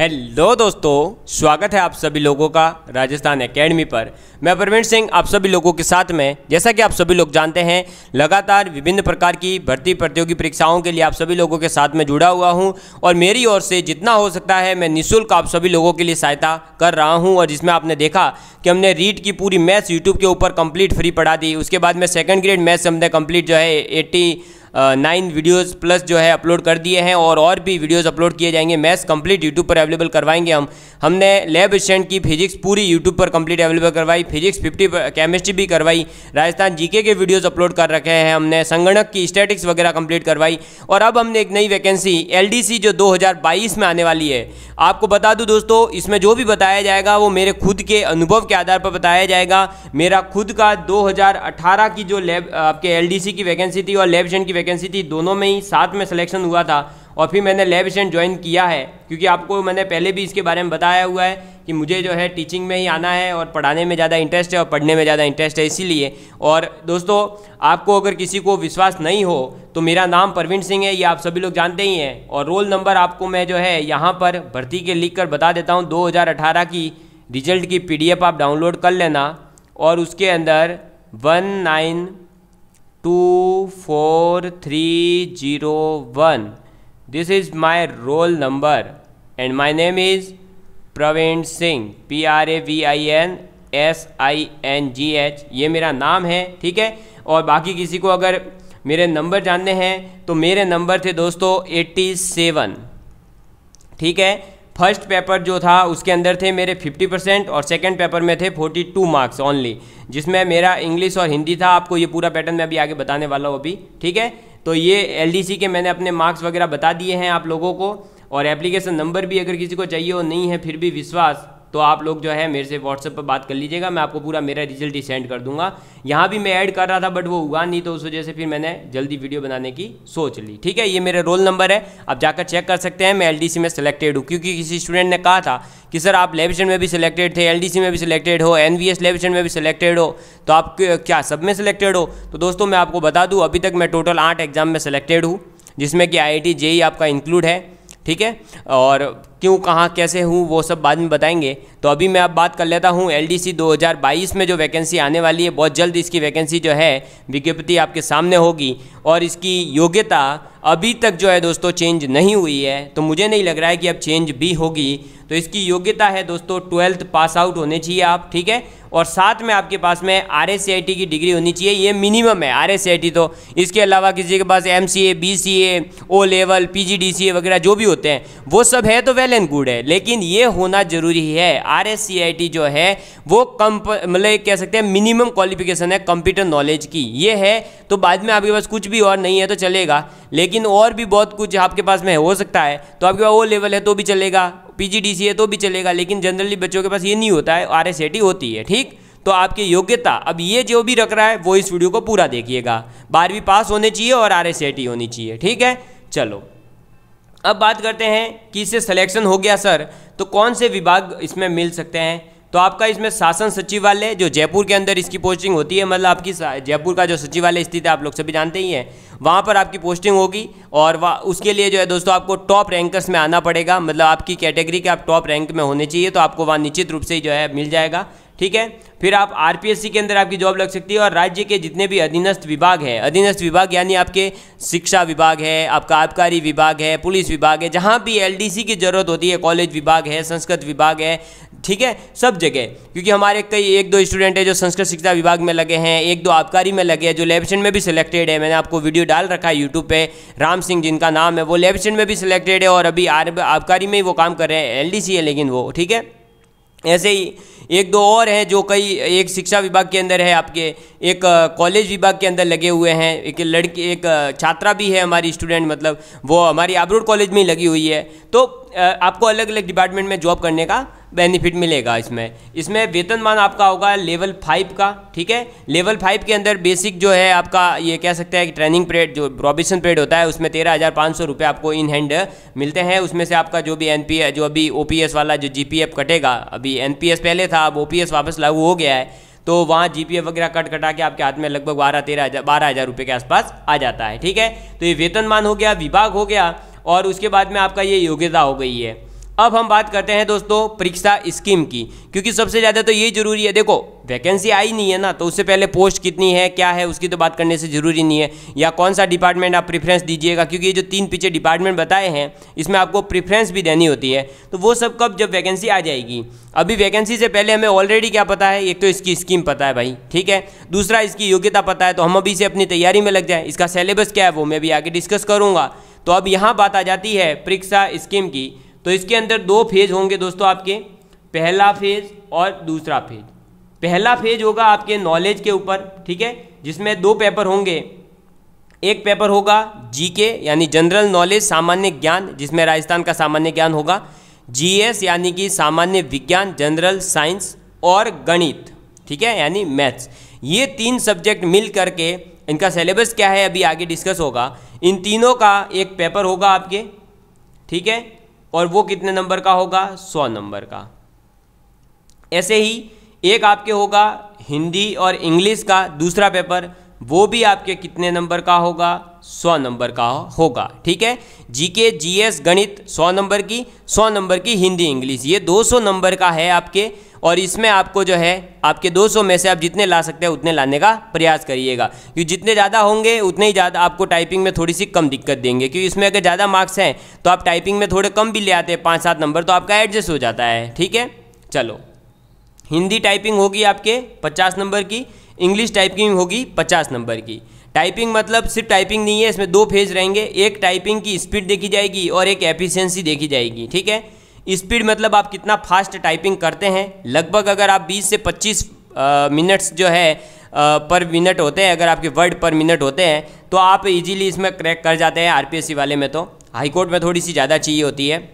hello दोस्तों स्वागत है आप सभी लोगों का राजस्थान एकेडमी पर मैं प्रवीण सिंह आप सभी लोगों के साथ में जैसा कि आप सभी लोग जानते हैं लगातार विभिन्न प्रकार की भर्ती प्रतियोगी परीक्षाओं के लिए आप सभी लोगों के साथ में जुड़ा हुआ हूं और मेरी ओर से जितना हो सकता है मैं निःशुल्क आप सभी लोगों के लिए सहायता कर रहा हूँ और जिसमें आपने देखा कि हमने रीट की पूरी मैथ्स यूट्यूब के ऊपर कंप्लीट फ्री पढ़ा दी उसके बाद में सेकेंड ग्रेड मैथ्स हमने कम्प्लीट जो है एट्टी नाइन वीडियोज़ प्लस जो है अपलोड कर दिए हैं और और भी वीडियोज़ अपलोड किए जाएंगे मैथ्स कंप्लीट यूट्यूब पर अवेलेबल करवाएंगे हम हमने लैब स्टैंड की फिजिक्स पूरी यूट्यूब पर कंप्लीट अवेलेबल करवाई फिजिक्स फिफ्टी केमिस्ट्री भी करवाई राजस्थान जीके के वीडियोज़ अपलोड कर रखे हैं हमने संगणक की स्टेटिक्स वगैरह कंप्लीट करवाई और अब हमने एक नई वैकेंसी एल जो दो में आने वाली है आपको बता दूँ दोस्तों इसमें जो भी बताया जाएगा वो मेरे खुद के अनुभव के आधार पर बताया जाएगा मेरा खुद का 2018 की जो लैब आपके एलडीसी की वैकेंसी थी और लैब स्टैंड की वैकेंसी थी दोनों में ही साथ में सिलेक्शन हुआ था और फिर मैंने लैब स्टेंट ज्वाइन किया है क्योंकि आपको मैंने पहले भी इसके बारे में बताया हुआ है कि मुझे जो है टीचिंग में ही आना है और पढ़ाने में ज़्यादा इंटरेस्ट है और पढ़ने में ज़्यादा इंटरेस्ट है इसीलिए और दोस्तों आपको अगर किसी को विश्वास नहीं हो तो मेरा नाम प्रवीण सिंह है ये आप सभी लोग जानते ही हैं और रोल नंबर आपको मैं जो है यहाँ पर भर्ती के लिख कर बता देता हूँ दो की रिजल्ट की पी आप डाउनलोड कर लेना और उसके अंदर one nine two four three zero one this is my roll number and my name is Praveen Singh P R A V I N S I N G H ये मेरा नाम है ठीक है और बाकी किसी को अगर मेरे नंबर जानने हैं तो मेरे नंबर थे दोस्तों एट्टी सेवन ठीक है फर्स्ट पेपर जो था उसके अंदर थे मेरे 50 परसेंट और सेकंड पेपर में थे 42 मार्क्स ओनली जिसमें मेरा इंग्लिश और हिंदी था आपको ये पूरा पैटर्न मैं अभी आगे बताने वाला हूँ अभी ठीक है तो ये एल के मैंने अपने मार्क्स वगैरह बता दिए हैं आप लोगों को और एप्लीकेशन नंबर भी अगर किसी को चाहिए हो नहीं है फिर भी विश्वास तो आप लोग जो है मेरे से व्हाट्सएप पर बात कर लीजिएगा मैं आपको पूरा मेरा रिजल्ट ही सेंड कर दूंगा यहाँ भी मैं ऐड कर रहा था बट वो हुआ नहीं तो उस वजह से फिर मैंने जल्दी वीडियो बनाने की सोच ली ठीक है ये मेरा रोल नंबर है आप जाकर चेक कर सकते हैं मैं एल में सेलेक्टेड हूँ क्योंकि किसी स्टूडेंट ने कहा था कि सर आप लेविशन में भी सिलेक्टेड थे एल में भी सिलेक्टेड हो एन लेविशन में भी सिलेक्टेड हो तो आप क्या सब में सिलेक्टेड हो तो दोस्तों मैं आपको बता दूँ अभी तक मैं टोटल आठ एग्जाम में सिलेक्टेड हूँ जिसमें कि आई आई e आपका इंक्लूड है ठीक है और क्यों कहाँ कैसे हूँ वो सब बाद में बताएंगे तो अभी मैं अब बात कर लेता हूँ एल डी 2022 में जो वैकेंसी आने वाली है बहुत जल्द इसकी वैकेंसी जो है विज्ञप्ति आपके सामने होगी और इसकी योग्यता अभी तक जो है दोस्तों चेंज नहीं हुई है तो मुझे नहीं लग रहा है कि अब चेंज भी होगी तो इसकी योग्यता है दोस्तों ट्वेल्थ पास आउट होने चाहिए आप ठीक है और साथ में आपके पास में आर की डिग्री होनी चाहिए ये मिनिमम है आर तो इसके अलावा किसी के पास M C A B C A O level P G D C A वगैरह जो भी होते हैं वो सब है तो वेल एंड गुड है लेकिन ये होना ज़रूरी है आर जो है वो कम मतलब कह सकते हैं मिनिमम क्वालिफिकेशन है कंप्यूटर नॉलेज की ये है तो बाद में आपके पास कुछ भी और नहीं है तो चलेगा लेकिन और भी बहुत कुछ आपके पास में हो सकता है तो आपके पास वो लेवल है तो भी चलेगा सी है तो भी चलेगा लेकिन जनरली बच्चों के पास ये नहीं होता है आर होती है ठीक तो आपकी योग्यता अब ये जो भी रख रहा है वो इस वीडियो को पूरा देखिएगा बारहवीं पास होने चाहिए और आर होनी चाहिए ठीक है चलो अब बात करते हैं कि इसे सिलेक्शन हो गया सर तो कौन से विभाग इसमें मिल सकते हैं तो आपका इसमें शासन सचिवालय जो जयपुर के अंदर इसकी पोस्टिंग होती है मतलब आपकी जयपुर का जो सचिवालय स्थित है आप लोग सभी जानते ही हैं वहाँ पर आपकी पोस्टिंग होगी और उसके लिए जो है दोस्तों आपको टॉप रैंकर्स में आना पड़ेगा मतलब आपकी कैटेगरी के आप टॉप रैंक में होने चाहिए तो आपको वहाँ निश्चित रूप से जो है मिल जाएगा ठीक है फिर आप आरपीएससी के अंदर आपकी जॉब लग सकती है और राज्य के जितने भी अधीनस्थ विभाग है अधीनस्थ विभाग यानी आपके शिक्षा विभाग है आपका आबकारी विभाग है पुलिस विभाग है जहाँ भी एलडीसी की ज़रूरत होती है कॉलेज विभाग है संस्कृत विभाग है ठीक है सब जगह क्योंकि हमारे कई एक दो स्टूडेंट है जो संस्कृत शिक्षा विभाग में लगे हैं एक दो आबकारी में लगे हैं जो लेबसेंट में भी सिलेक्टेड है मैंने आपको वीडियो डाल रखा है यूट्यूब पे राम सिंह जिनका नाम है वो लेबसेंट में भी सिलेक्टेड है और अभी आबकारी में ही वो काम कर रहे हैं एल है लेकिन वो ठीक है ऐसे ही एक दो और हैं जो कई एक शिक्षा विभाग के अंदर है आपके एक कॉलेज विभाग के अंदर लगे हुए हैं एक लड़की एक छात्रा भी है हमारी स्टूडेंट मतलब वो हमारी आबरूड कॉलेज में लगी हुई है तो आपको अलग अलग डिपार्टमेंट में जॉब करने का बेनिफिट मिलेगा इसमें इसमें वेतनमान आपका होगा लेवल फाइव का ठीक है लेवल फाइव के अंदर बेसिक जो है आपका ये कह सकते हैं कि ट्रेनिंग पीरियड जो प्रोबेशन पीरियड होता है उसमें तेरह हज़ार पाँच सौ रुपये आपको इन हैंड मिलते हैं उसमें से आपका जो भी एन जो अभी ओ वाला जो जी कटेगा अभी एन पहले था अब ओ वापस लागू हो गया है तो वहाँ जी वगैरह कट कटा के आपके हाथ में लगभग बारह तेरह हज़ार बारह हज़ार रुपये के आसपास आ जाता है ठीक है तो ये वेतनमान हो गया विभाग हो गया और उसके बाद में आपका ये योग्यता हो गई है अब हम बात करते हैं दोस्तों परीक्षा स्कीम की क्योंकि सबसे ज़्यादा तो ये जरूरी है देखो वैकेंसी आई नहीं है ना तो उससे पहले पोस्ट कितनी है क्या है उसकी तो बात करने से ज़रूरी नहीं है या कौन सा डिपार्टमेंट आप प्रेफरेंस दीजिएगा क्योंकि ये जो तीन पीछे डिपार्टमेंट बताए हैं इसमें आपको प्रेफरेंस भी देनी होती है तो वो सब कब जब वैकेंसी आ जाएगी अभी वैकेंसी से पहले हमें ऑलरेडी क्या पता है एक तो इसकी स्कीम पता है भाई ठीक है दूसरा इसकी योग्यता पता है तो हम अभी से अपनी तैयारी में लग जाए इसका सिलेबस क्या है वो मैं भी आगे डिस्कस करूँगा तो अब यहाँ बात आ जाती है परीक्षा स्कीम की तो इसके अंदर दो फेज होंगे दोस्तों आपके पहला फेज और दूसरा फेज पहला फेज होगा आपके नॉलेज के ऊपर ठीक है जिसमें दो पेपर होंगे एक पेपर होगा जीके यानी जनरल नॉलेज सामान्य ज्ञान जिसमें राजस्थान का सामान्य ज्ञान होगा जीएस यानी कि सामान्य विज्ञान जनरल साइंस और गणित ठीक है यानी मैथ्स ये तीन सब्जेक्ट मिल करके इनका सिलेबस क्या है अभी आगे डिस्कस होगा इन तीनों का एक पेपर होगा आपके ठीक है और वो कितने नंबर का होगा सौ नंबर का ऐसे ही एक आपके होगा हिंदी और इंग्लिश का दूसरा पेपर वो भी आपके कितने नंबर का होगा सौ नंबर का होगा ठीक है जीके जीएस गणित सौ नंबर की सौ नंबर की हिंदी इंग्लिश ये दो सौ नंबर का है आपके और इसमें आपको जो है आपके 200 में से आप जितने ला सकते हैं उतने लाने का प्रयास करिएगा क्योंकि जितने ज़्यादा होंगे उतने ही ज़्यादा आपको टाइपिंग में थोड़ी सी कम दिक्कत देंगे क्योंकि इसमें अगर ज़्यादा मार्क्स हैं तो आप टाइपिंग में थोड़े कम भी ले आते हैं पाँच सात नंबर तो आपका एडजस्ट हो जाता है ठीक है चलो हिंदी टाइपिंग होगी आपके पचास नंबर की इंग्लिश टाइपिंग होगी पचास नंबर की टाइपिंग मतलब सिर्फ टाइपिंग नहीं है इसमें दो फेज रहेंगे एक टाइपिंग की स्पीड देखी जाएगी और एक एफिशिएंसी देखी जाएगी ठीक है स्पीड मतलब आप कितना फास्ट टाइपिंग करते हैं लगभग अगर आप 20 से 25 मिनट्स जो है पर मिनट होते हैं अगर आपके वर्ड पर मिनट होते हैं तो आप इजीली इसमें क्रैक कर जाते हैं आरपीएससी वाले में तो हाईकोर्ट में थोड़ी सी ज़्यादा चाहिए होती है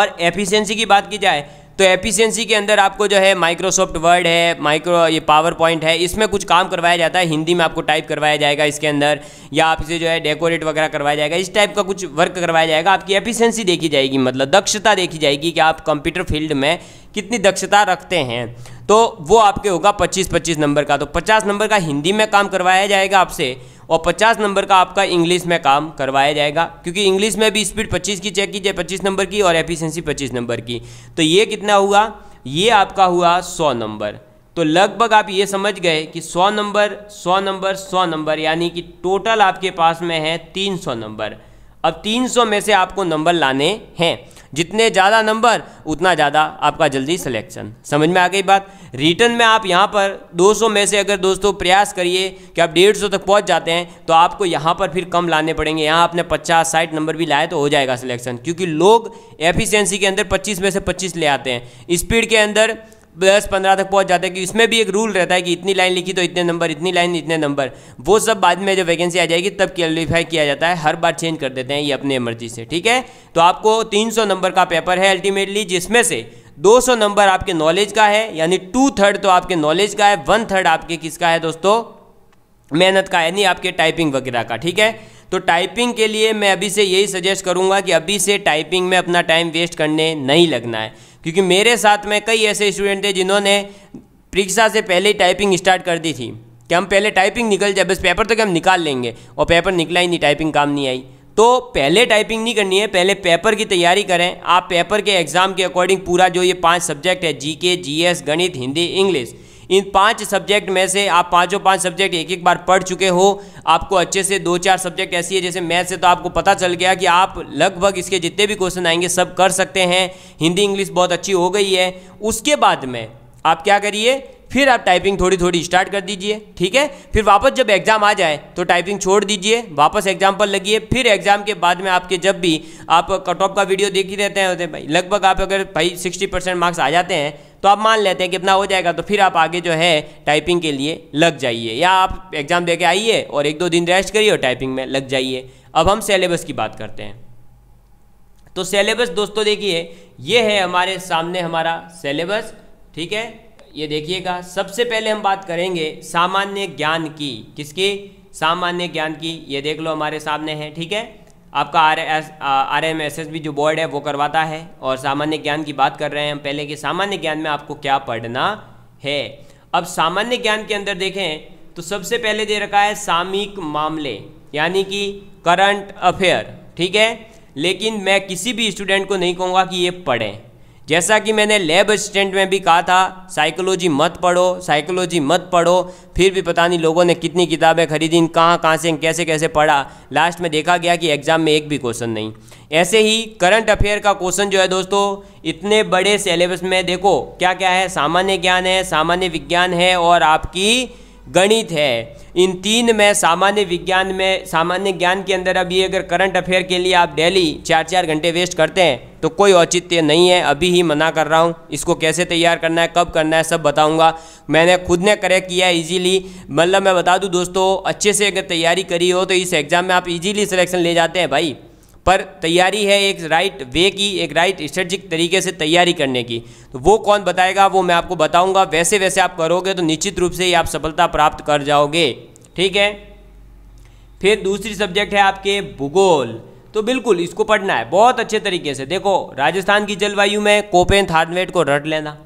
और एफिशेंसी की बात की जाए तो एफिशिएंसी के अंदर आपको जो है माइक्रोसॉफ्ट वर्ड है माइक्रो ये पावर पॉइंट है इसमें कुछ काम करवाया जाता है हिंदी में आपको टाइप करवाया जाएगा इसके अंदर या आप इसे जो है डेकोरेट वगैरह करवाया जाएगा इस टाइप का कुछ वर्क करवाया जाएगा आपकी एफिशियंसी देखी जाएगी मतलब दक्षता देखी जाएगी कि आप कंप्यूटर फील्ड में कितनी दक्षता रखते हैं तो वो आपके होगा 25-25 नंबर का तो 50 नंबर का हिंदी में काम करवाया जाएगा आपसे और 50 नंबर का आपका इंग्लिश में काम करवाया जाएगा क्योंकि इंग्लिश में भी स्पीड 25 की चेक की जाए 25 नंबर की और एफिशिएंसी 25 नंबर की तो ये कितना हुआ ये आपका हुआ 100 नंबर तो लगभग आप ये समझ गए कि 100 नंबर 100 नंबर 100 नंबर यानी कि टोटल आपके पास में है तीन नंबर अब तीन में से आपको नंबर लाने हैं जितने ज़्यादा नंबर उतना ज़्यादा आपका जल्दी सिलेक्शन समझ में आ गई बात रिटर्न में आप यहाँ पर 200 में से अगर दोस्तों प्रयास करिए कि आप 150 तक पहुँच जाते हैं तो आपको यहाँ पर फिर कम लाने पड़ेंगे यहाँ आपने 50 साठ नंबर भी लाए तो हो जाएगा सिलेक्शन क्योंकि लोग एफिशेंसी के अंदर पच्चीस में से पच्चीस ले आते हैं स्पीड के अंदर दस पंद्रह तक पहुंच जाते हैं कि इसमें भी एक रूल रहता है कि इतनी लाइन लिखी तो इतने नंबर इतनी लाइन इतने नंबर वो सब बाद में जब वैकेंसी आ जाएगी तब क्वालिफाई किया जाता है हर बार चेंज कर देते हैं ये अपनी मर्जी से ठीक है तो आपको 300 नंबर का पेपर है अल्टीमेटली जिसमें से 200 नंबर आपके नॉलेज का है यानी टू थर्ड तो आपके नॉलेज का है वन थर्ड आपके किसका है दोस्तों मेहनत का यानी आपके टाइपिंग वगैरह का ठीक है तो टाइपिंग के लिए मैं अभी से यही सजेस्ट करूंगा कि अभी से टाइपिंग में अपना टाइम वेस्ट करने नहीं लगना है क्योंकि मेरे साथ में कई ऐसे स्टूडेंट थे जिन्होंने परीक्षा से पहले ही टाइपिंग स्टार्ट कर दी थी कि हम पहले टाइपिंग निकल जाए बस पेपर तो क्या हम निकाल लेंगे और पेपर निकला ही नहीं टाइपिंग काम नहीं आई तो पहले टाइपिंग नहीं करनी है पहले पेपर की तैयारी करें आप पेपर के एग्ज़ाम के अकॉर्डिंग पूरा जो ये पांच सब्जेक्ट है जीके, जीएस, गणित हिंदी इंग्लिश इन पांच सब्जेक्ट में से आप पांचों पांच सब्जेक्ट एक एक बार पढ़ चुके हो आपको अच्छे से दो चार सब्जेक्ट ऐसी है जैसे मैथ से तो आपको पता चल गया कि आप लगभग इसके जितने भी क्वेश्चन आएंगे सब कर सकते हैं हिंदी इंग्लिश बहुत अच्छी हो गई है उसके बाद में आप क्या करिए फिर आप टाइपिंग थोड़ी थोड़ी स्टार्ट कर दीजिए ठीक है फिर वापस जब एग्ज़ाम आ जाए तो टाइपिंग छोड़ दीजिए वापस एग्ज़ाम पर लगिए फिर एग्ज़ाम के बाद में आपके जब भी आप कट ऑफ का वीडियो देख ही रहते हैं तो भाई लगभग आप अगर भाई सिक्सटी परसेंट मार्क्स आ जाते हैं तो आप मान लेते हैं कि इतना हो जाएगा तो फिर आप आगे जो है टाइपिंग के लिए लग जाइए या आप एग्ज़ाम दे के आइए और एक दो दिन रेस्ट करिए और टाइपिंग में लग जाइए अब हम सेलेबस की बात करते हैं तो सेलेबस दोस्तों देखिए ये है हमारे सामने हमारा सेलेबस ठीक है ये देखिएगा सबसे पहले हम बात करेंगे सामान्य ज्ञान की किसकी सामान्य ज्ञान की ये देख लो हमारे सामने है ठीक है आपका R S R M S S B जो बोर्ड है वो करवाता है और सामान्य ज्ञान की बात कर रहे हैं हम पहले कि सामान्य ज्ञान में आपको क्या पढ़ना है अब सामान्य ज्ञान के अंदर देखें तो सबसे पहले दे रखा है सामयिक मामले यानी कि करंट अफेयर ठीक है लेकिन मैं किसी भी स्टूडेंट को नहीं कहूँगा कि ये पढ़ें जैसा कि मैंने लैब असिस्टेंट में भी कहा था साइकोलॉजी मत पढ़ो साइकोलॉजी मत पढ़ो फिर भी पता नहीं लोगों ने कितनी किताबें खरीदी कहाँ कहाँ से कैसे कैसे पढ़ा लास्ट में देखा गया कि एग्ज़ाम में एक भी क्वेश्चन नहीं ऐसे ही करंट अफेयर का क्वेश्चन जो है दोस्तों इतने बड़े सिलेबस में देखो क्या क्या है सामान्य ज्ञान है सामान्य विज्ञान है और आपकी गणित है इन तीन में सामान्य विज्ञान में सामान्य ज्ञान के अंदर अभी अगर करंट अफेयर के लिए आप डेली चार चार घंटे वेस्ट करते हैं तो कोई औचित्य नहीं है अभी ही मना कर रहा हूँ इसको कैसे तैयार करना है कब करना है सब बताऊँगा मैंने खुद ने करेक्ट किया है ईजीली मतलब मैं बता दूँ दोस्तों अच्छे से अगर तैयारी करी हो तो इस एग्ज़ाम में आप ईजीली सिलेक्शन ले जाते हैं भाई पर तैयारी है एक राइट वे की एक राइट स्ट्रेटजिक तरीके से तैयारी करने की तो वो कौन बताएगा वो मैं आपको बताऊंगा वैसे वैसे आप करोगे तो निश्चित रूप से ही आप सफलता प्राप्त कर जाओगे ठीक है फिर दूसरी सब्जेक्ट है आपके भूगोल तो बिल्कुल इसको पढ़ना है बहुत अच्छे तरीके से देखो राजस्थान की जलवायु में कोपेन थार्डवेट को रट लेना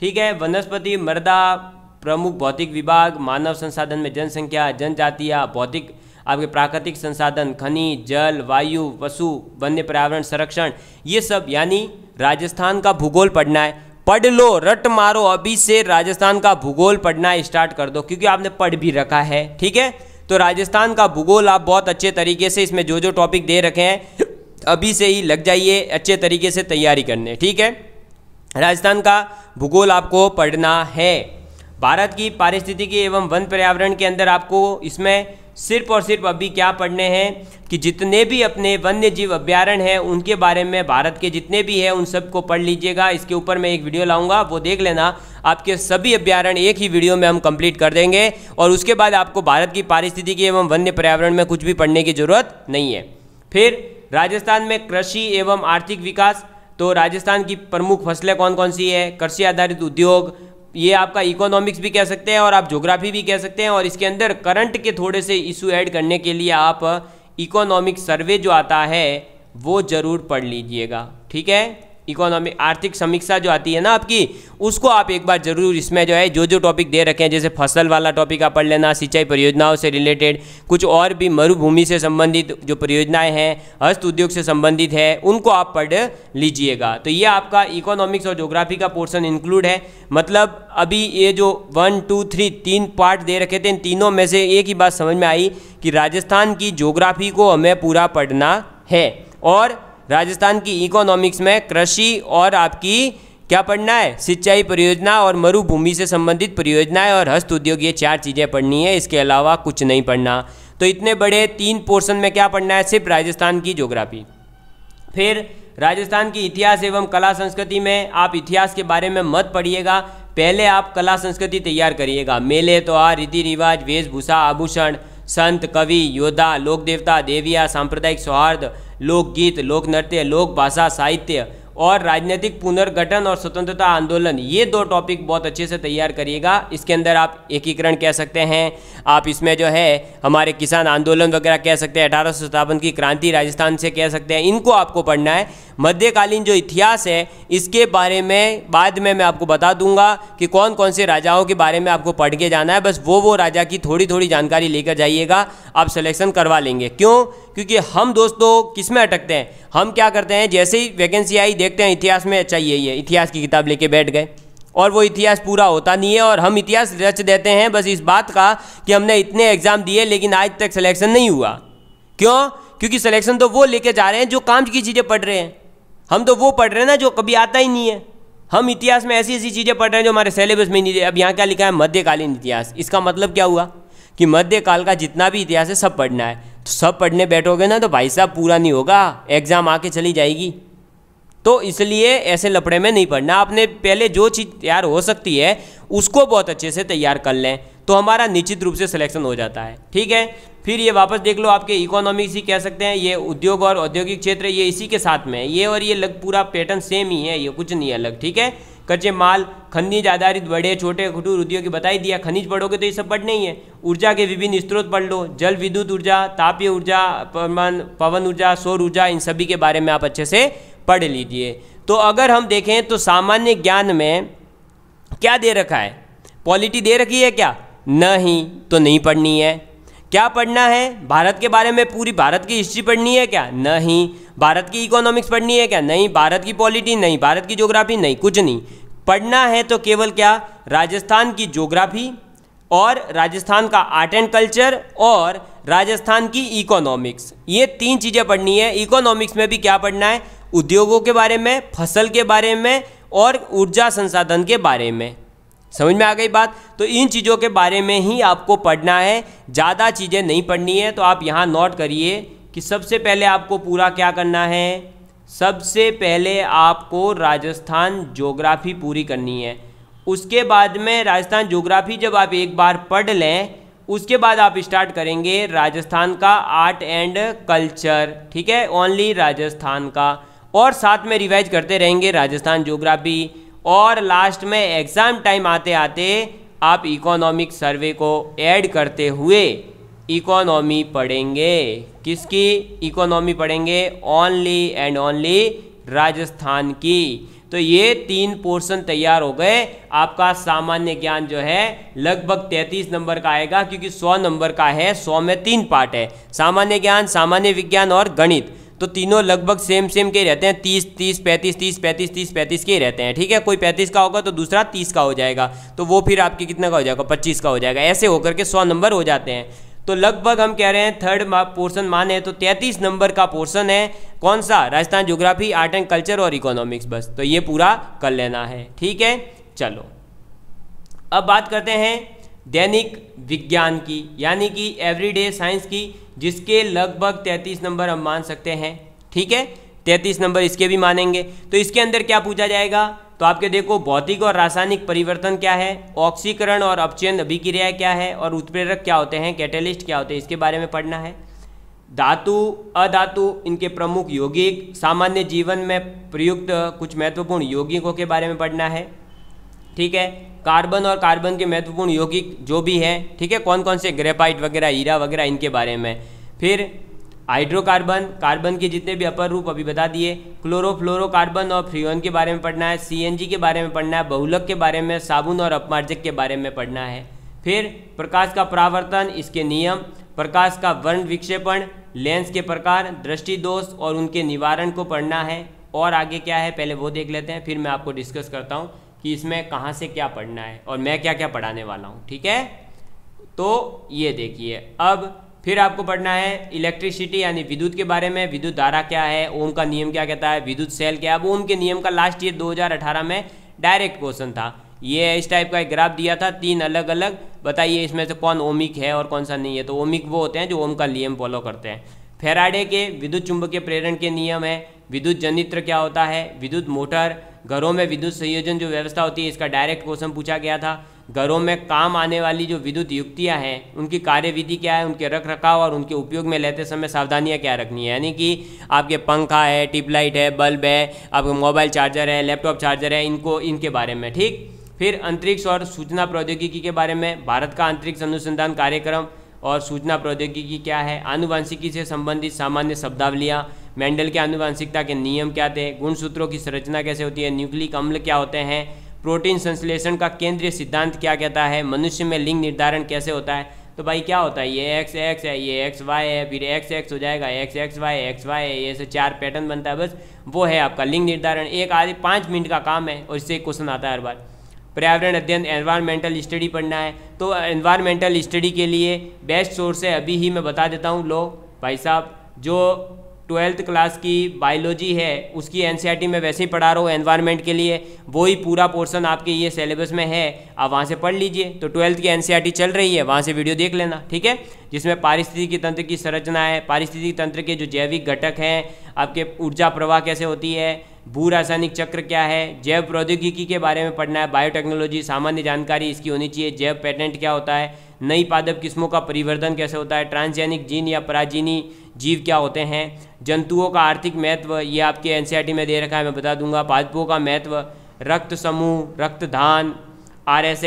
ठीक है वनस्पति मृदा प्रमुख भौतिक विभाग मानव संसाधन में जनसंख्या जनजातीय भौतिक आपके प्राकृतिक संसाधन खनिज जल वायु पशु वन्य पर्यावरण संरक्षण ये सब यानी राजस्थान का भूगोल पढ़ना है पढ़ लो रट मारो अभी से राजस्थान का भूगोल पढ़ना स्टार्ट कर दो क्योंकि आपने पढ़ भी रखा है ठीक है तो राजस्थान का भूगोल आप बहुत अच्छे तरीके से इसमें जो जो टॉपिक दे रखे हैं अभी से ही लग जाइए अच्छे तरीके से तैयारी करने ठीक है राजस्थान का भूगोल आपको पढ़ना है भारत की पारिस्थितिकी एवं वन पर्यावरण के अंदर आपको इसमें सिर्फ और सिर्फ अभी क्या पढ़ने हैं कि जितने भी अपने वन्य जीव अभ्यारण्य हैं उनके बारे में भारत के जितने भी हैं उन सबको पढ़ लीजिएगा इसके ऊपर मैं एक वीडियो लाऊंगा वो देख लेना आपके सभी अभ्यारण्य एक ही वीडियो में हम कंप्लीट कर देंगे और उसके बाद आपको भारत की की एवं वन्य पर्यावरण में कुछ भी पढ़ने की ज़रूरत नहीं है फिर राजस्थान में कृषि एवं आर्थिक विकास तो राजस्थान की प्रमुख फसलें कौन कौन सी है कृषि आधारित उद्योग ये आपका इकोनॉमिक्स भी कह सकते हैं और आप जोग्राफी भी कह सकते हैं और इसके अंदर करंट के थोड़े से इशू ऐड करने के लिए आप इकोनॉमिक सर्वे जो आता है वो ज़रूर पढ़ लीजिएगा ठीक है इकोनॉमिक आर्थिक समीक्षा जो आती है ना आपकी उसको आप एक बार जरूर इसमें जो है जो जो टॉपिक दे रखे हैं जैसे फसल वाला टॉपिक आप पढ़ लेना सिंचाई परियोजनाओं से रिलेटेड कुछ और भी मरुभूमि से संबंधित जो परियोजनाएं हैं हस्त उद्योग से संबंधित है उनको आप पढ़ लीजिएगा तो ये आपका इकोनॉमिक्स और जोग्राफी का पोर्सन इंक्लूड है मतलब अभी ये जो वन टू थ्री तीन पार्ट दे रखे थे इन तीनों में से एक ही बात समझ में आई कि राजस्थान की जोग्राफी को हमें पूरा पढ़ना है और राजस्थान की इकोनॉमिक्स में कृषि और आपकी क्या पढ़ना है सिंचाई परियोजना और मरुभूमि से संबंधित परियोजनाएं और हस्त उद्योग ये चार चीज़ें पढ़नी है इसके अलावा कुछ नहीं पढ़ना तो इतने बड़े तीन पोर्शन में क्या पढ़ना है सिर्फ राजस्थान की ज्योग्राफी फिर राजस्थान की इतिहास एवं कला संस्कृति में आप इतिहास के बारे में मत पढ़िएगा पहले आप कला संस्कृति तैयार करिएगा मेले त्यौहार रीति रिवाज वेशभूषा आभूषण संत कवि योद्धा लोक देवता देविया सांप्रदायिक सौहार्द लोकगीत लोकनृत्य लोकभाषा साहित्य और राजनीतिक पुनर्गठन और स्वतंत्रता आंदोलन ये दो टॉपिक बहुत अच्छे से तैयार करिएगा इसके अंदर आप एकीकरण कह सकते हैं आप इसमें जो है हमारे किसान आंदोलन वगैरह कह सकते हैं अठारह की क्रांति राजस्थान से कह सकते हैं इनको आपको पढ़ना है मध्यकालीन जो इतिहास है इसके बारे में बाद में मैं आपको बता दूंगा कि कौन कौन से राजाओं के बारे में आपको पढ़ के जाना है बस वो वो राजा की थोड़ी थोड़ी जानकारी लेकर जाइएगा आप सिलेक्शन करवा लेंगे क्यों क्योंकि हम दोस्तों किस में अटकते हैं हम क्या करते हैं जैसे ही वैकेंसी आई देखते हैं इतिहास में अच्छा ये ये इतिहास की किताब लेके बैठ गए और वो इतिहास पूरा होता नहीं है और हम इतिहास रच देते हैं बस इस बात का कि हमने इतने एग्ज़ाम दिए लेकिन आज तक सिलेक्शन नहीं हुआ क्यों क्योंकि सिलेक्शन तो वो लेके जा रहे हैं जो काम की चीज़ें पढ़ रहे हैं हम तो वो पढ़ रहे हैं ना जो कभी आता ही नहीं है हम इतिहास में ऐसी ऐसी चीज़ें पढ़ रहे हैं जो हमारे सिलेबस में नहीं अब यहाँ क्या लिखा है मध्यकालीन इतिहास इसका मतलब क्या हुआ कि मध्यकाल का जितना भी इतिहास है सब पढ़ना है तो सब पढ़ने बैठोगे ना तो भाई साहब पूरा नहीं होगा एग्ज़ाम आके चली जाएगी तो इसलिए ऐसे लपड़े में नहीं पढ़ना आपने पहले जो चीज़ तैयार हो सकती है उसको बहुत अच्छे से तैयार कर लें तो हमारा निश्चित रूप से सिलेक्शन हो जाता है ठीक है फिर ये वापस देख लो आपके इकोनॉमिक्स ही कह सकते हैं ये उद्योग और औद्योगिक क्षेत्र ये इसी के साथ में ये और ये लग पूरा पैटर्न सेम ही है ये कुछ नहीं अलग ठीक है कच्चे माल खनिज आधारित बड़े छोटे कठोर उद्योग बताई दिया खनिज पढ़ोगे तो ये सब पढ़ नहीं है ऊर्जा के विभिन्न स्त्रोत पढ़ लो जल विद्युत ऊर्जा तापीय ऊर्जा पवन ऊर्जा सौर ऊर्जा इन सभी के बारे में आप अच्छे से पढ़ लीजिए तो अगर हम देखें तो सामान्य ज्ञान में क्या दे रखा है पॉलिटी दे रखी है क्या नहीं तो नहीं पढ़नी है क्या पढ़ना है भारत के बारे में पूरी भारत की हिस्ट्री पढ़नी है क्या नहीं भारत की इकोनॉमिक्स पढ़नी है क्या नहीं भारत की पॉलिटी नहीं भारत की ज्योग्राफी नहीं कुछ नहीं पढ़ना है तो केवल क्या राजस्थान की ज्योग्राफी और राजस्थान का आर्ट एंड कल्चर और राजस्थान की इकोनॉमिक्स ये तीन चीज़ें पढ़नी है इकोनॉमिक्स में भी क्या पढ़ना है उद्योगों के बारे में फसल के बारे में और ऊर्जा संसाधन के बारे में समझ में आ गई बात तो इन चीज़ों के बारे में ही आपको पढ़ना है ज़्यादा चीज़ें नहीं पढ़नी है तो आप यहाँ नोट करिए कि सबसे पहले आपको पूरा क्या करना है सबसे पहले आपको राजस्थान जोग्राफी पूरी करनी है उसके बाद में राजस्थान जोग्राफी जब आप एक बार पढ़ लें उसके बाद आप स्टार्ट करेंगे राजस्थान का आर्ट एंड कल्चर ठीक है ओनली राजस्थान का और साथ में रिवाइज करते रहेंगे राजस्थान ज्योग्राफी और लास्ट में एग्ज़ाम टाइम आते आते आप इकोनॉमिक सर्वे को ऐड करते हुए इकोनॉमी पढ़ेंगे किसकी इकोनॉमी पढ़ेंगे ओनली एंड ओनली राजस्थान की तो ये तीन पोर्शन तैयार हो गए आपका सामान्य ज्ञान जो है लगभग 33 नंबर का आएगा क्योंकि 100 नंबर का है 100 में तीन पार्ट है सामान्य ज्ञान सामान्य विज्ञान और गणित तो तीनों लगभग सेम सेम के रहते हैं तीस तीस पैंतीस तीस पैंतीस तीस पैंतीस के रहते हैं ठीक है कोई पैंतीस का होगा तो दूसरा तीस का हो जाएगा तो वो फिर आपके कितने का हो जाएगा पच्चीस का हो जाएगा ऐसे होकर के सौ नंबर हो जाते हैं तो लगभग हम कह रहे हैं थर्ड पोर्सन माने तो 33 नंबर का पोर्सन है कौन सा Rajasthan geography art and culture और इकोनॉमिक्स बस तो ये पूरा कर लेना है ठीक है चलो अब बात करते हैं दैनिक विज्ञान की यानी कि एवरीडे साइंस की जिसके लगभग 33 नंबर हम मान सकते हैं ठीक है 33 नंबर इसके भी मानेंगे तो इसके अंदर क्या पूछा जाएगा तो आपके देखो भौतिक और रासायनिक परिवर्तन क्या है ऑक्सीकरण और अपचयन अभिक्रिया क्या है और उत्प्रेरक क्या होते हैं कैटेलिस्ट क्या होते हैं इसके बारे में पढ़ना है धातु अधातु इनके प्रमुख यौगिक सामान्य जीवन में प्रयुक्त कुछ महत्वपूर्ण यौगिकों के बारे में पढ़ना है ठीक है कार्बन और कार्बन के महत्वपूर्ण यौगिक जो भी हैं ठीक है कौन कौन से ग्रेफाइट वगैरह हीरा वगैरह इनके बारे में फिर हाइड्रोकार्बन कार्बन के जितने भी अपर रूप अभी बता दिए क्लोरोफ्लोरोकार्बन और फ्रियोन के बारे में पढ़ना है सीएनजी के बारे में पढ़ना है बहुलक के बारे में साबुन और अपमार्जक के बारे में पढ़ना है फिर प्रकाश का परावर्तन इसके नियम प्रकाश का वर्ण विक्षेपण लेंस के प्रकार दृष्टि दोष और उनके निवारण को पढ़ना है और आगे क्या है पहले वो देख लेते हैं फिर मैं आपको डिस्कस करता हूँ कि इसमें कहाँ से क्या पढ़ना है और मैं क्या क्या पढ़ाने वाला हूँ ठीक है तो ये देखिए अब फिर आपको पढ़ना है इलेक्ट्रिसिटी यानी विद्युत के बारे में विद्युत धारा क्या है ओम का नियम क्या कहता है विद्युत सेल क्या है अब ओम के नियम का लास्ट ईयर 2018 में डायरेक्ट क्वेश्चन था ये इस टाइप का एक ग्राफ दिया था तीन अलग अलग बताइए इसमें से कौन ओमिक है और कौन सा नहीं है तो ओमिक वो होते हैं जो ओम का नियम फॉलो करते हैं फेराडे के विद्युत चुंबकीय प्रेरण के नियम है विद्युत जनित्र क्या होता है विद्युत मोटर घरों में विद्युत संयोजन जो व्यवस्था होती है इसका डायरेक्ट क्वेश्चन पूछा गया था घरों में काम आने वाली जो विद्युत युक्तियाँ हैं उनकी कार्यविधि क्या है उनके रख रखाव और उनके उपयोग में लेते समय सावधानियाँ क्या रखनी है यानी कि आपके पंखा है ट्यूबलाइट है बल्ब है आपके मोबाइल चार्जर है लैपटॉप चार्जर है इनको इनके बारे में ठीक फिर अंतरिक्ष और सूचना प्रौद्योगिकी के बारे में भारत का अंतरिक्ष अनुसंधान कार्यक्रम और सूचना प्रौद्योगिकी क्या है आनुवंशिकी से संबंधित सामान्य शब्दावलियाँ मेंडल के आनुवंशिकता के नियम क्या थे गुणसूत्रों की संरचना कैसे होती है न्यूक्लिक अम्ल क्या होते हैं प्रोटीन संश्लेषण का केंद्रीय सिद्धांत क्या कहता है मनुष्य में लिंग निर्धारण कैसे होता है तो भाई क्या होता है ये एक्स एक्स है ये एक्स वाई है फिर एक्स एक्स हो जाएगा X X Y X Y है ये से चार पैटर्न बनता है बस वो है आपका लिंग निर्धारण एक आदि पाँच मिनट का काम है और इससे क्वेश्चन आता है हर बार पर्यावरण अध्ययन एनवायरमेंटल स्टडी पढ़ना है तो एनवायरमेंटल स्टडी के लिए बेस्ट सोर्स है अभी ही मैं बता देता हूँ लो भाई साहब जो ट्वेल्थ क्लास की बायोलॉजी है उसकी टी e में वैसे ही पढ़ा रहा हूँ एनवायरमेंट के लिए वो ही पूरा पोर्सन आपके ये सिलेबस में है आप वहाँ से पढ़ लीजिए तो ट्वेल्थ की टी e चल रही है वहाँ से वीडियो देख लेना ठीक है जिसमें पारिस्थितिकी तंत्र की संरचना है पारिस्थितिकी तंत्र के जो जैविक घटक हैं आपके ऊर्जा प्रवाह कैसे होती है भू रासायनिक चक्र क्या है जैव प्रौद्योगिकी के बारे में पढ़ना है बायोटेक्नोलॉजी सामान्य जानकारी इसकी होनी चाहिए जैव पेटेंट क्या होता है नई पादप किस्मों का परिवर्तन कैसे होता है ट्रांसजेनिक जीन या पराजीनी जीव क्या होते हैं जंतुओं का आर्थिक महत्व ये आपके एन में दे रखा है मैं बता दूंगा पादपों का महत्व रक्त समूह रक्तदान R S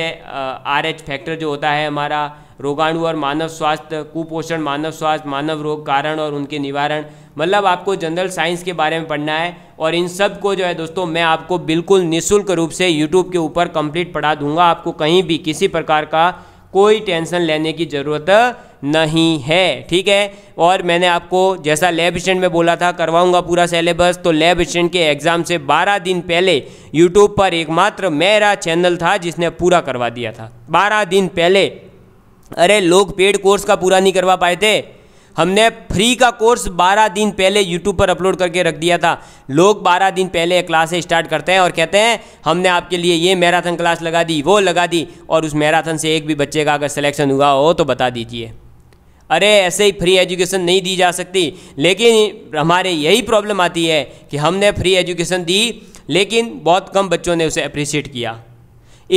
R H factor जो होता है हमारा रोगाणु और मानव स्वास्थ्य कुपोषण मानव स्वास्थ्य मानव रोग कारण और उनके निवारण मतलब आपको जनरल साइंस के बारे में पढ़ना है और इन सब को जो है दोस्तों मैं आपको बिल्कुल निःशुल्क रूप से यूट्यूब के ऊपर कंप्लीट पढ़ा दूंगा आपको कहीं भी किसी प्रकार का कोई टेंशन लेने की ज़रूरत नहीं है ठीक है और मैंने आपको जैसा लैब स्टैंड में बोला था करवाऊंगा पूरा सिलेबस तो लैब स्टैंड के एग्ज़ाम से 12 दिन पहले यूट्यूब पर एकमात्र मेरा चैनल था जिसने पूरा करवा दिया था 12 दिन पहले अरे लोग पेड कोर्स का पूरा नहीं करवा पाए थे हमने फ्री का कोर्स 12 दिन पहले यूट्यूब पर अपलोड करके रख दिया था लोग 12 दिन पहले क्लासे स्टार्ट करते हैं और कहते हैं हमने आपके लिए ये मैराथन क्लास लगा दी वो लगा दी और उस मैराथन से एक भी बच्चे का अगर सिलेक्शन हुआ हो तो बता दीजिए अरे ऐसे ही फ्री एजुकेशन नहीं दी जा सकती लेकिन हमारे यही प्रॉब्लम आती है कि हमने फ्री एजुकेशन दी लेकिन बहुत कम बच्चों ने उसे अप्रिशिएट किया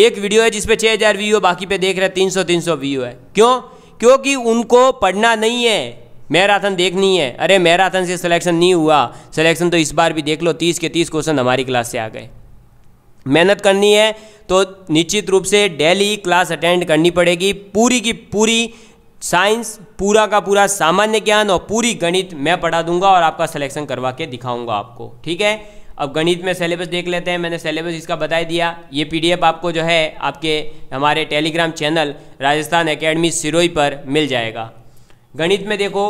एक वीडियो है जिसपे छः हज़ार व्यू है बाकी पे देख रहे हैं तीन सौ तीन सौ व्यू है क्यों क्योंकि उनको पढ़ना नहीं है मैराथन देखनी है अरे मैराथन से सिलेक्शन नहीं हुआ सिलेक्शन तो इस बार भी देख लो तीस के तीस क्वेश्चन हमारी क्लास से आ गए मेहनत करनी है तो निश्चित रूप से डेली क्लास अटेंड करनी पड़ेगी पूरी की पूरी साइंस पूरा का पूरा सामान्य ज्ञान और पूरी गणित मैं पढ़ा दूंगा और आपका सिलेक्शन करवा के दिखाऊंगा आपको ठीक है अब गणित में सिलेबस देख लेते हैं मैंने सिलेबस इसका बताया दिया ये पीडीएफ आपको जो है आपके हमारे Telegram channel Rajasthan academy Sirohi पर मिल जाएगा गणित में देखो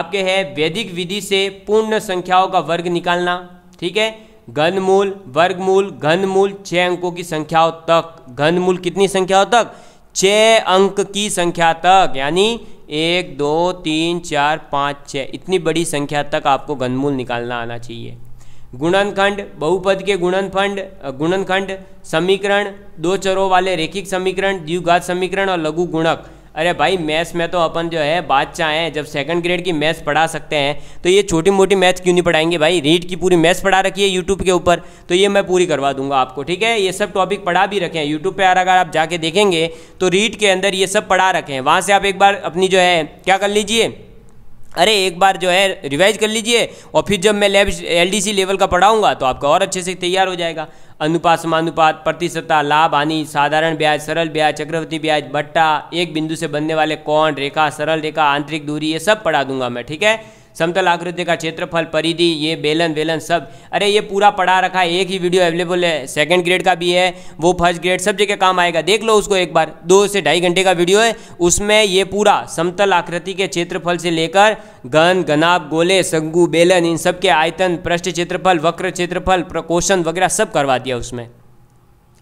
आपके है वैदिक विधि से पूर्ण संख्याओं का वर्ग निकालना ठीक है घनमूल वर्गमूल घनमूल छः अंकों की संख्याओं तक घनमूल कितनी संख्याओं तक छः अंक की संख्या तक यानी एक दो तीन चार पाँच छः इतनी बड़ी संख्या तक आपको घनमूल निकालना आना चाहिए गुणनखंड बहुपद के गुणनखंड गुणनखंड समीकरण दो चरों वाले रेखिक समीकरण द्विघात समीकरण और लघु गुणक अरे भाई मैथ्स में तो अपन जो है बात चाहें जब सेकंड ग्रेड की मैथ्स पढ़ा सकते हैं तो ये छोटी मोटी मैथ्स क्यों नहीं पढ़ाएंगे भाई रीट की पूरी मैथ्स पढ़ा रखी है यूट्यूब के ऊपर तो ये मैं पूरी करवा दूंगा आपको ठीक है ये सब टॉपिक पढ़ा भी रखे हैं यूट्यूब पर अगर आप जाके देखेंगे तो रीट के अंदर ये सब पढ़ा रखे हैं वहाँ से आप एक बार अपनी जो है क्या कर लीजिए अरे एक बार जो है रिवाइज कर लीजिए और फिर जब मैं लेब एलडीसी लेवल का पढ़ाऊंगा तो आपका और अच्छे से तैयार हो जाएगा अनुपात समानुपात प्रतिशतता लाभ हानि साधारण ब्याज सरल ब्याज चक्रवर्ती ब्याज बट्टा एक बिंदु से बनने वाले कौन रेखा सरल रेखा आंतरिक दूरी ये सब पढ़ा दूंगा मैं ठीक है समतल आकृति का क्षेत्रफल परिधि ये बेलन वेलन सब अरे ये पूरा पढ़ा रखा है एक ही वीडियो अवेलेबल है सेकेंड ग्रेड का भी है वो फर्स्ट ग्रेड सब जगह काम आएगा देख लो उसको एक बार दो से ढाई घंटे का वीडियो है उसमें ये पूरा समतल आकृति के क्षेत्रफल से लेकर घन घनाभ गोले शंगु बेलन इन सब के आयतन पृष्ठ क्षेत्रफल वक्र क्षेत्रफल प्रकोशन वगैरह सब करवा दिया उसमें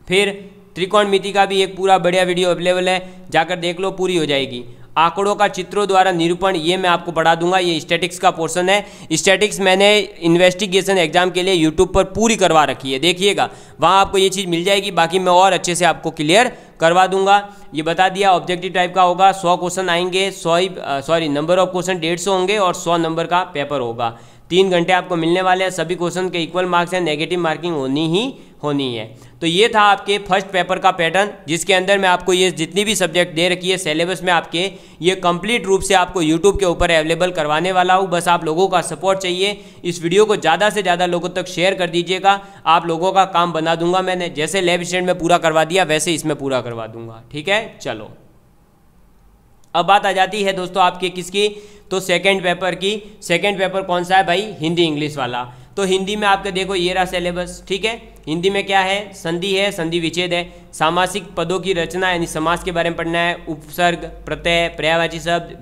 फिर त्रिकोण मिति का भी एक पूरा बढ़िया वीडियो अवेलेबल है जाकर देख लो पूरी हो जाएगी आंकड़ों का चित्रों द्वारा निरूपण ये मैं आपको पढ़ा दूंगा ये स्टैटिक्स का पोर्सन है स्टैटिक्स मैंने इन्वेस्टिगेशन एग्जाम के लिए यूट्यूब पर पूरी करवा रखी है देखिएगा वहाँ आपको ये चीज़ मिल जाएगी बाकी मैं और अच्छे से आपको क्लियर करवा दूंगा ये बता दिया ऑब्जेक्टिव टाइप का होगा सौ क्वेश्चन आएंगे सौ सॉरी नंबर ऑफ क्वेश्चन डेढ़ सौ होंगे और सौ नंबर का पेपर होगा तीन घंटे आपको मिलने वाले हैं सभी क्वेश्चन के इक्वल मार्क्स हैं नेगेटिव मार्किंग होनी ही होनी है तो ये था आपके फर्स्ट पेपर का पैटर्न जिसके अंदर मैं आपको ये जितनी भी सब्जेक्ट दे रखी है सिलेबस में आपके ये कंप्लीट रूप से आपको यूट्यूब के ऊपर अवेलेबल करवाने वाला हूँ बस आप लोगों का सपोर्ट चाहिए इस वीडियो को ज़्यादा से ज़्यादा लोगों तक शेयर कर दीजिएगा आप लोगों का काम बना दूंगा मैंने जैसे लेब स्टैंड में पूरा करवा दिया वैसे इसमें पूरा करवा दूंगा ठीक है चलो अब बात आ जाती है दोस्तों आपके किसकी तो सेकंड पेपर की सेकंड पेपर कौन सा है भाई हिंदी इंग्लिश वाला तो हिंदी में आपके देखो ये रहा सिलेबस ठीक है हिंदी में क्या है संधि है संधि विच्छेद है सामासिक पदों की रचना यानी समास के बारे में पढ़ना है उपसर्ग प्रत्यय पर्यायवाची शब्द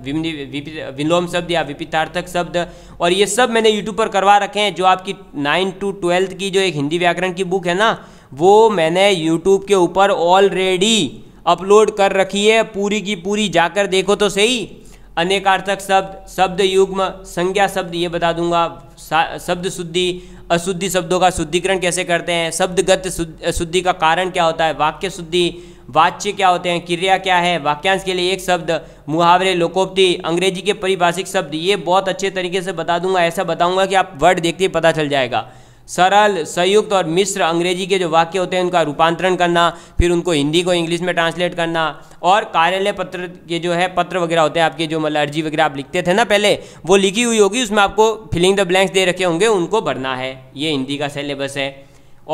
विलोम शब्द या विपितार्थक शब्द और ये सब मैंने यूट्यूब पर करवा रखे हैं जो आपकी नाइन्थ टू ट्वेल्थ की जो एक हिंदी व्याकरण की बुक है ना वो मैंने यूट्यूब के ऊपर ऑलरेडी अपलोड कर रखी है पूरी की पूरी जाकर देखो तो सही अनेकार्थक शब्द शब्द युग्म संज्ञा शब्द ये बता दूंगा शब्द शुद्धि अशुद्धि शब्दों का शुद्धिकरण कैसे करते हैं शब्दगत शुद्धि का कारण क्या होता है वाक्य शुद्धि वाच्य क्या होते हैं क्रिया क्या है वाक्यांश के लिए एक शब्द मुहावरे लोकोक्ति अंग्रेजी के परिभाषिक शब्द ये बहुत अच्छे तरीके से बता दूंगा ऐसा बताऊंगा कि आप वर्ड देखते ही पता चल जाएगा सरल संयुक्त और मिश्र अंग्रेजी के जो वाक्य होते हैं उनका रूपांतरण करना फिर उनको हिंदी को इंग्लिश में ट्रांसलेट करना और कार्यालय पत्र के जो है पत्र वगैरह होते हैं आपके जो मतलब अर्जी वगैरह आप लिखते थे ना पहले वो लिखी हुई होगी उसमें आपको फिलिंग द ब्लैंक्स दे रखे होंगे उनको भरना है ये हिंदी का सिलेबस है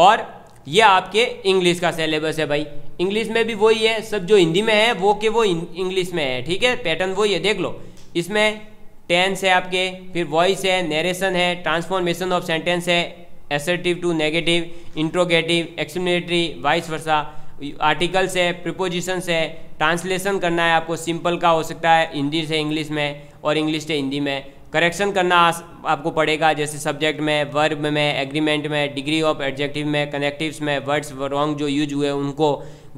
और ये आपके इंग्लिश का सिलेबस है भाई इंग्लिश में भी वही है सब जो हिंदी में है वो के वो इंग्लिश में है ठीक है पैटर्न वही है देख लो इसमें टेंस है आपके फिर वॉइस है नरेशन है ट्रांसफॉर्मेशन ऑफ सेंटेंस है assertive to negative interrogative explanatory vice versa articles है प्रिपोजिशंस है ट्रांसलेशन करना है आपको सिंपल का हो सकता है हिंदी से इंग्लिश में और इंग्लिश से हिंदी में करेक्शन करना आपको पड़ेगा जैसे सब्जेक्ट में वर्ब में एग्रीमेंट में डिग्री ऑफ एडजेक्टिव में कनेक्टिव्स में वर्ड्स रॉन्ग जो यूज हुए उनको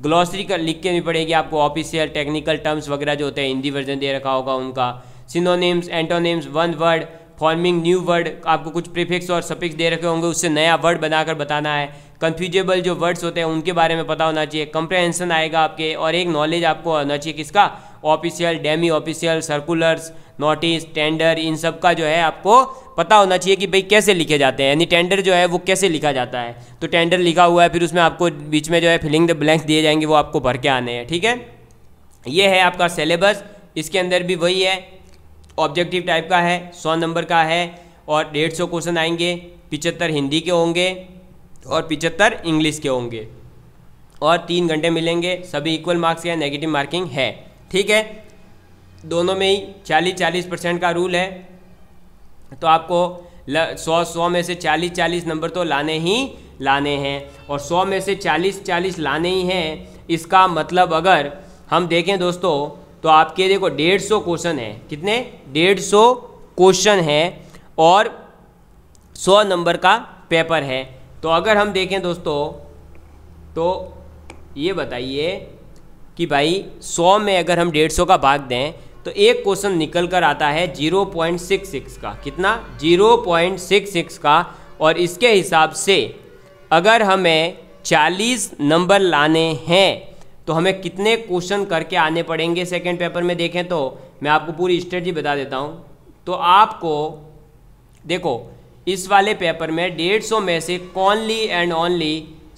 ग्लॉसरी कर लिख के भी पड़ेगी आपको ऑफिशियल टेक्निकल टर्म्स वगैरह जो होते हैं हिंदी वर्जन दे रखा होगा उनका synonyms antonyms one word forming new word आपको कुछ प्रीफिक्स और सफिक्स दे रखे होंगे उससे नया वर्ड बनाकर बताना है कन्फ्यूजेबल जो वर्ड्स होते हैं उनके बारे में पता होना चाहिए कंप्रहेंसन आएगा आपके और एक नॉलेज आपको होना चाहिए किसका official demi official circulars notice tender इन सब का जो है आपको पता होना चाहिए कि भाई कैसे लिखे जाते हैं यानी टेंडर जो है वो कैसे लिखा जाता है तो टेंडर लिखा हुआ है फिर उसमें आपको बीच में जो है फिलिंग द ब्लैंक्स दिए जाएंगे वो आपको भर के आने हैं ठीक है ये है आपका सिलेबस इसके अंदर भी वही है ऑब्जेक्टिव टाइप का है सौ नंबर का है और डेढ़ सौ क्वेश्चन आएंगे पिचहत्तर हिंदी के होंगे और पिचहत्तर इंग्लिश के होंगे और तीन घंटे मिलेंगे सभी इक्वल मार्क्स या नेगेटिव मार्किंग है ठीक है दोनों में ही चालीस चालीस परसेंट का रूल है तो आपको सौ सौ में से चालीस चालीस नंबर तो लाने ही लाने हैं और सौ में से चालीस चालीस लाने ही हैं इसका मतलब अगर हम देखें दोस्तों तो आपके देखो डेढ़ सौ क्वेश्चन है कितने डेढ़ सौ क्वेश्चन है और सौ नंबर का पेपर है तो अगर हम देखें दोस्तों तो ये बताइए कि भाई सौ में अगर हम डेढ़ सौ का भाग दें तो एक क्वेश्चन निकल कर आता है जीरो पॉइंट सिक्स सिक्स का कितना जीरो पॉइंट सिक्स सिक्स का और इसके हिसाब से अगर हमें चालीस नंबर लाने हैं तो हमें कितने क्वेश्चन करके आने पड़ेंगे सेकेंड पेपर में देखें तो मैं आपको पूरी स्ट्रेटजी बता देता हूँ तो आपको देखो इस वाले पेपर में डेढ़ सौ में से कॉनली and only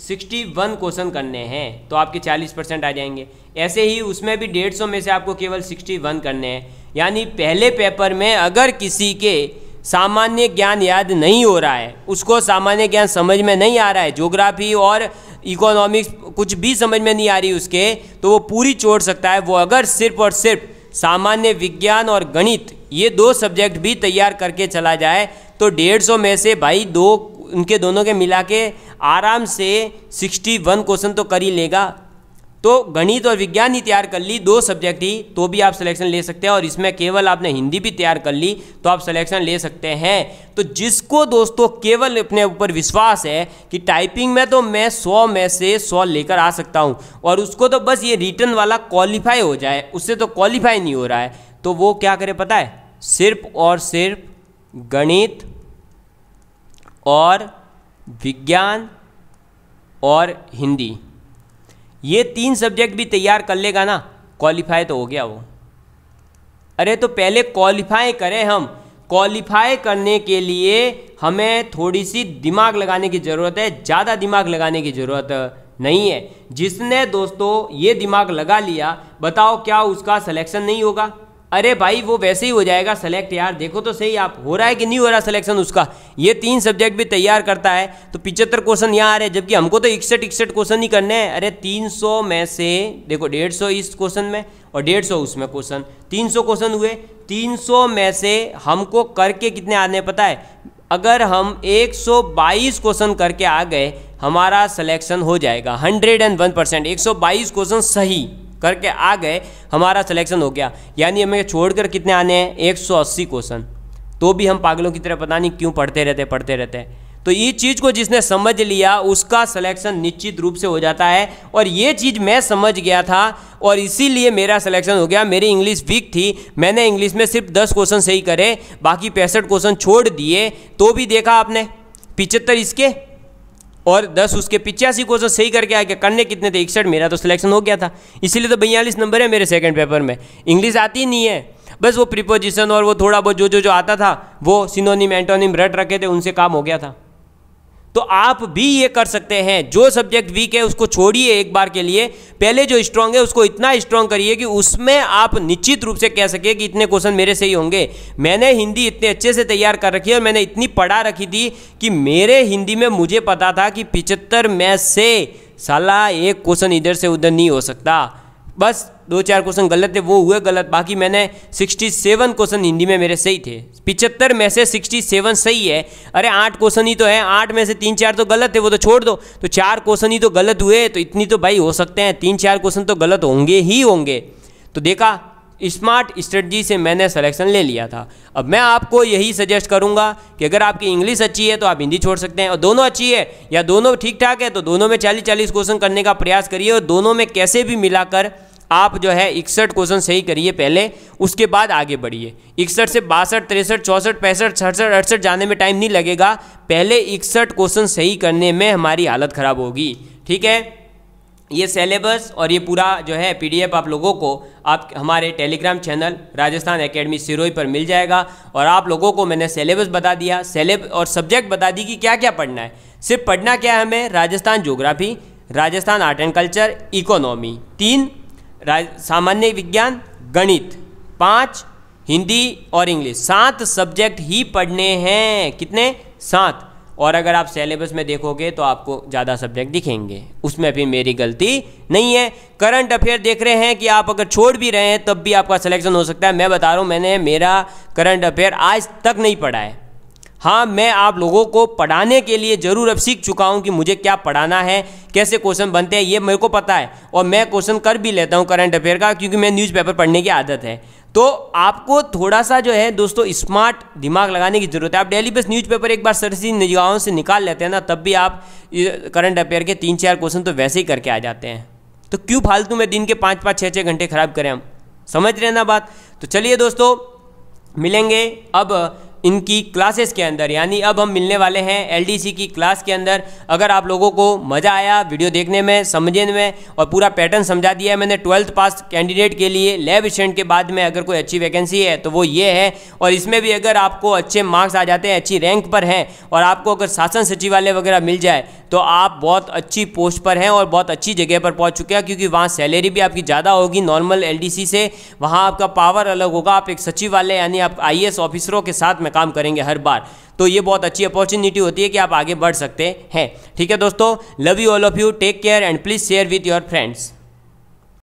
sixty one question करने हैं तो आपके चालीस परसेंट आ जाएंगे ऐसे ही उसमें भी डेढ़ सौ में से आपको केवल सिक्सटी वन करने हैं यानी पहले पेपर में अगर किसी के सामान्य ज्ञान याद नहीं हो रहा है उसको सामान्य ज्ञान समझ में नहीं आ रहा है जोग्राफी और इकोनॉमिक्स कुछ भी समझ में नहीं आ रही उसके तो वो पूरी छोड़ सकता है वो अगर सिर्फ और सिर्फ सामान्य विज्ञान और गणित ये दो सब्जेक्ट भी तैयार करके चला जाए तो डेढ़ सौ में से भाई दो उनके दोनों के मिला के आराम से सिक्सटी वन क्वेश्चन तो कर ही लेगा तो गणित और विज्ञान ही तैयार कर ली दो सब्जेक्ट ही तो भी आप सिलेक्शन ले सकते हैं और इसमें केवल आपने हिंदी भी तैयार कर ली तो आप सिलेक्शन ले सकते हैं तो जिसको दोस्तों केवल अपने ऊपर विश्वास है कि टाइपिंग में तो मैं सौ में से सौ लेकर आ सकता हूँ और उसको तो बस ये रिटर्न वाला क्वालिफाई हो जाए उससे तो क्वालिफाई नहीं हो रहा है तो वो क्या करे पता है सिर्फ और सिर्फ गणित और विज्ञान और हिंदी ये तीन सब्जेक्ट भी तैयार कर लेगा ना क्वालिफाई तो हो गया वो अरे तो पहले क्वालिफाई करें हम क्वालिफाई करने के लिए हमें थोड़ी सी दिमाग लगाने की ज़रूरत है ज़्यादा दिमाग लगाने की ज़रूरत नहीं है जिसने दोस्तों ये दिमाग लगा लिया बताओ क्या उसका सिलेक्शन नहीं होगा अरे भाई वो वैसे ही हो जाएगा सेलेक्ट यार देखो तो सही आप हो रहा है कि नहीं हो रहा सिलेक्शन उसका ये तीन सब्जेक्ट भी तैयार करता है तो पिचहत्तर क्वेश्चन यहाँ आ रहे हैं जबकि हमको तो इकसठ इकसठ क्वेश्चन ही करने हैं अरे 300 में से देखो 150 इस क्वेश्चन में और 150 उसमें क्वेश्चन 300 क्वेश्चन हुए सौ में से हमको करके कितने आने पता है अगर हम बाईस क्वेश्चन करके आ गए हमारा सलेक्शन हो जाएगा वन परसेंट बाईस क्वेश्चन सही करके आ गए हमारा सिलेक्शन हो गया यानी हमें छोड़कर कितने आने हैं 180 क्वेश्चन तो भी हम पागलों की तरह पता नहीं क्यों पढ़ते रहते पढ़ते रहते तो ये चीज़ को जिसने समझ लिया उसका सिलेक्शन निश्चित रूप से हो जाता है और ये चीज़ मैं समझ गया था और इसीलिए मेरा सिलेक्शन हो गया मेरी इंग्लिश वीक थी मैंने इंग्लिश में सिर्फ दस क्वेश्चन सही करे बाकी पैंसठ क्वेश्चन छोड़ दिए तो भी देखा आपने पिचहत्तर इसके और 10 उसके पिचासी को सही करके आ गया करने कितने थे इकसठ मेरा तो सिलेक्शन हो गया था इसीलिए तो बयालीस नंबर है मेरे सेकंड पेपर में इंग्लिश आती नहीं है बस वो प्रिपोजिशन और वो थोड़ा बहुत जो जो जो आता था वो सिनोनिम एंटोनिम रट रखे थे उनसे काम हो गया था तो आप भी ये कर सकते हैं जो सब्जेक्ट वीक है उसको छोड़िए एक बार के लिए पहले जो स्ट्रांग है उसको इतना स्ट्रांग करिए कि उसमें आप निश्चित रूप से कह सके कि इतने क्वेश्चन मेरे से ही होंगे मैंने हिंदी इतने अच्छे से तैयार कर रखी है और मैंने इतनी पढ़ा रखी थी कि मेरे हिंदी में मुझे पता था कि पिचहत्तर में से सलाह एक क्वेश्चन इधर से उधर नहीं हो सकता बस दो चार क्वेश्चन गलत थे वो हुए गलत बाकी मैंने 67 क्वेश्चन हिंदी में मेरे सही थे पिचहत्तर में से 67 सही है अरे आठ क्वेश्चन ही तो है आठ में से तीन चार तो गलत थे वो तो छोड़ दो तो चार क्वेश्चन ही तो गलत हुए तो इतनी तो भाई हो सकते हैं तीन चार क्वेश्चन तो गलत होंगे ही होंगे तो देखा स्मार्ट स्ट्रेटजी से मैंने सिलेक्शन ले लिया था अब मैं आपको यही सजेस्ट करूंगा कि अगर आपकी इंग्लिश अच्छी है तो आप हिंदी छोड़ सकते हैं और दोनों अच्छी है या दोनों ठीक ठाक है तो दोनों में चालीस चालीस क्वेश्चन करने का प्रयास करिए और दोनों में कैसे भी मिलाकर आप जो है इकसठ क्वेश्चन सही करिए पहले उसके बाद आगे बढ़िए इकसठ से बासठ तिरसठ चौंसठ पैंसठ सड़सठ अड़सठ जाने में टाइम नहीं लगेगा पहले इकसठ क्वेश्चन सही करने में हमारी हालत ख़राब होगी ठीक है ये सिलेबस और ये पूरा जो है पीडीएफ आप लोगों को आप हमारे Telegram channel Rajasthan academy Sirohi पर मिल जाएगा और आप लोगों को मैंने सिलेबस बता दिया सेलेब और सब्जेक्ट बता दी कि क्या क्या पढ़ना है सिर्फ पढ़ना क्या है हमें Rajasthan geography Rajasthan art and culture economy तीन सामान्य विज्ञान गणित पाँच हिंदी और इंग्लिश सात सब्जेक्ट ही पढ़ने हैं कितने सात और अगर आप सिलेबस में देखोगे तो आपको ज़्यादा सब्जेक्ट दिखेंगे उसमें भी मेरी गलती नहीं है करंट अफेयर देख रहे हैं कि आप अगर छोड़ भी रहे हैं तब भी आपका सिलेक्शन हो सकता है मैं बता रहा हूँ मैंने मेरा करंट अफेयर आज तक नहीं पढ़ा है हाँ मैं आप लोगों को पढ़ाने के लिए ज़रूर अब सीख चुका हूँ कि मुझे क्या पढ़ाना है कैसे क्वेश्चन बनते हैं ये मेरे को पता है और मैं क्वेश्चन कर भी लेता हूँ करंट अफेयर का क्योंकि मैं न्यूज़पेपर पढ़ने की आदत है तो आपको थोड़ा सा जो है दोस्तों स्मार्ट दिमाग लगाने की ज़रूरत है आप डेली बेस न्यूज़पेपर एक बार सरसी निगाहों से निकाल लेते हैं ना तब भी आप करंट अफेयर के तीन चार क्वेश्चन तो वैसे ही करके आ जाते हैं तो क्यों फालतू में दिन के पाँच पाँच छः छः घंटे ख़राब करें हम समझ रहे हैं ना बात तो चलिए दोस्तों मिलेंगे अब इनकी क्लासेस के अंदर यानी अब हम मिलने वाले हैं एलडीसी की क्लास के अंदर अगर आप लोगों को मज़ा आया वीडियो देखने में समझने में और पूरा पैटर्न समझा दिया है मैंने ट्वेल्थ पास कैंडिडेट के लिए लैब स्टेंट के बाद में अगर कोई अच्छी वैकेंसी है तो वो ये है और इसमें भी अगर आपको अच्छे मार्क्स आ जाते हैं अच्छी रैंक पर हैं और आपको अगर शासन सचिवालय वगैरह मिल जाए तो आप बहुत अच्छी पोस्ट पर हैं और बहुत अच्छी जगह पर पहुंच चुके हैं क्योंकि वहाँ सैलरी भी आपकी ज़्यादा होगी नॉर्मल एलडीसी से वहाँ आपका पावर अलग होगा आप एक सचिवालय यानी आप आईएएस ऑफिसरों के साथ में में काम करेंगे हर बार तो ये बहुत अच्छी अपॉर्चुनिटी होती है कि आप आगे बढ़ सकते हैं ठीक है दोस्तों love you all of you take care and please share with your friends